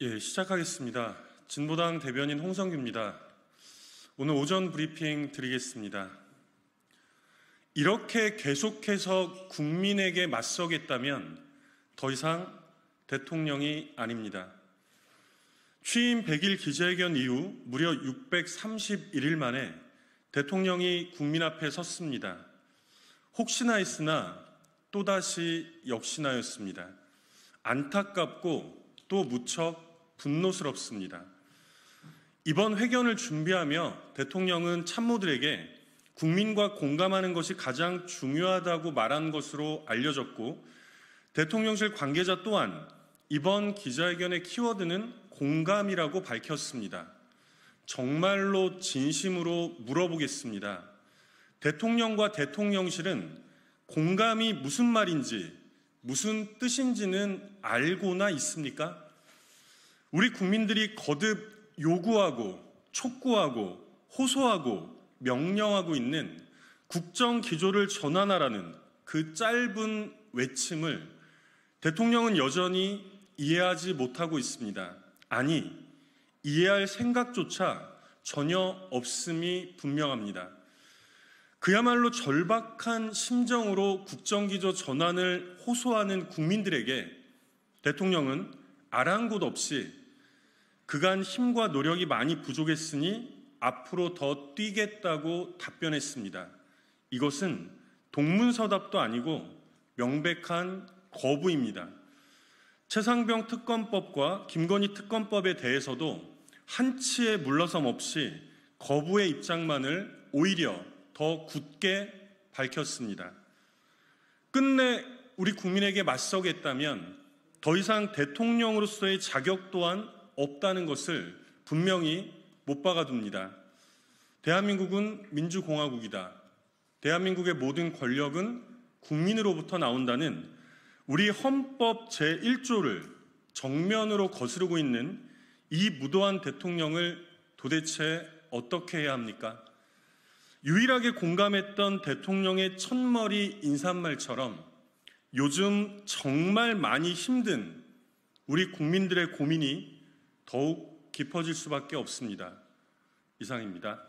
예, 시작하겠습니다. 진보당 대변인 홍성규입니다. 오늘 오전 브리핑 드리겠습니다. 이렇게 계속해서 국민에게 맞서겠다면 더 이상 대통령이 아닙니다. 취임 100일 기자회견 이후 무려 631일 만에 대통령이 국민 앞에 섰습니다. 혹시나 했으나 또다시 역시나였습니다. 안타깝고 또 무척 분노스럽습니다. 이번 회견을 준비하며 대통령은 참모들에게 국민과 공감하는 것이 가장 중요하다고 말한 것으로 알려졌고 대통령실 관계자 또한 이번 기자회견의 키워드는 공감이라고 밝혔습니다. 정말로 진심으로 물어보겠습니다. 대통령과 대통령실은 공감이 무슨 말인지, 무슨 뜻인지는 알고나 있습니까? 우리 국민들이 거듭 요구하고 촉구하고 호소하고 명령하고 있는 국정 기조를 전환하라는 그 짧은 외침을 대통령은 여전히 이해하지 못하고 있습니다. 아니, 이해할 생각조차 전혀 없음이 분명합니다. 그야말로 절박한 심정으로 국정기조 전환을 호소하는 국민들에게 대통령은 아랑곳 없이 그간 힘과 노력이 많이 부족했으니 앞으로 더 뛰겠다고 답변했습니다. 이것은 동문서답도 아니고 명백한 거부입니다. 최상병 특검법과 김건희 특검법에 대해서도 한치의 물러섬 없이 거부의 입장만을 오히려 더 굳게 밝혔습니다. 끝내 우리 국민에게 맞서겠다면 더 이상 대통령으로서의 자격 또한 없다는 것을 분명히 못 박아둡니다. 대한민국은 민주공화국이다. 대한민국의 모든 권력은 국민으로부터 나온다는 우리 헌법 제1조를 정면으로 거스르고 있는 이 무도한 대통령을 도대체 어떻게 해야 합니까? 유일하게 공감했던 대통령의 첫머리 인사말처럼 요즘 정말 많이 힘든 우리 국민들의 고민이 더욱 깊어질 수밖에 없습니다. 이상입니다.